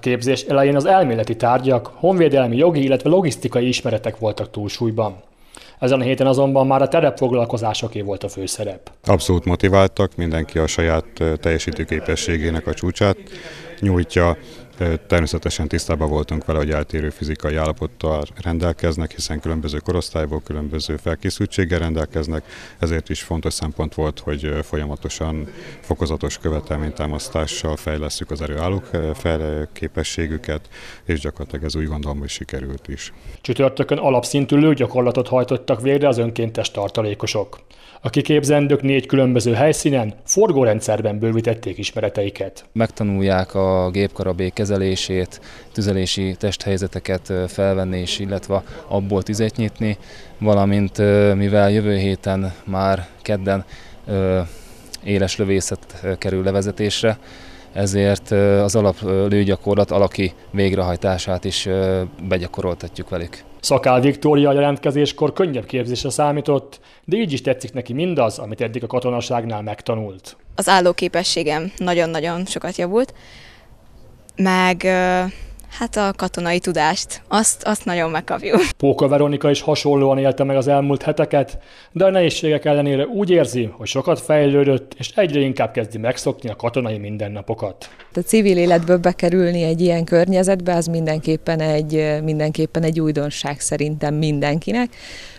képzés elején az elméleti tárgyak, honvédelmi jogi, illetve logisztikai ismeretek voltak túlsúlyban. Ezen a héten azonban már a terepfoglalkozásoké volt a főszerep. Abszolút motiváltak, mindenki a saját teljesítőképességének a csúcsát nyújtja, Természetesen tisztában voltunk vele, hogy eltérő fizikai állapottal rendelkeznek, hiszen különböző korosztályból, különböző felkészültséggel rendelkeznek, ezért is fontos szempont volt, hogy folyamatosan fokozatos követelménytámasztással fejlesztjük az erőállók képességüket, és gyakorlatilag ez úgy gondolom, hogy sikerült is. Csütörtökön alapszintű gyakorlatot hajtottak végre az önkéntes tartalékosok. A kiképzendők négy különböző helyszínen forgórendszerben bővítették ismereteiket. Megtanulják a gépkarabék kezelését, tüzelési testhelyzeteket felvenni és illetve abból tüzet nyitni, valamint mivel jövő héten már kedden éles lövészet kerül levezetésre, ezért az alap lőgyakorlat alaki végrehajtását is begyakoroltatjuk velük. Szakál Viktória jelentkezéskor könnyebb képzésre számított, de így is tetszik neki mindaz, amit eddig a katonaságnál megtanult. Az állóképességem nagyon-nagyon sokat javult meg hát a katonai tudást, azt, azt nagyon megkapjuk. Póka Veronika is hasonlóan élte meg az elmúlt heteket, de a nehézségek ellenére úgy érzi, hogy sokat fejlődött, és egyre inkább kezdi megszokni a katonai mindennapokat. A civil életből bekerülni egy ilyen környezetbe, az mindenképpen egy, mindenképpen egy újdonság szerintem mindenkinek.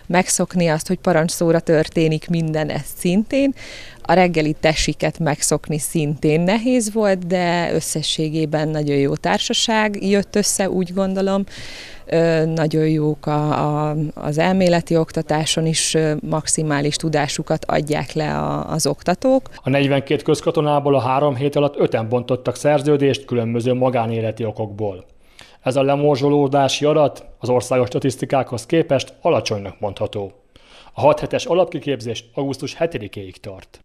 Megszokni azt, hogy parancsszóra történik minden, ez szintén. A reggeli tesiket megszokni szintén nehéz volt, de összességében nagyon jó társaság jött össze, úgy gondolom nagyon jók a, a, az elméleti oktatáson is maximális tudásukat adják le a, az oktatók. A 42 közkatonából a három hét alatt öten bontottak szerződést különböző magánéleti okokból. Ez a lemorzsolódási adat az országos statisztikákhoz képest alacsonynak mondható. A 6 hetes alapkiképzés augusztus 7 éig tart.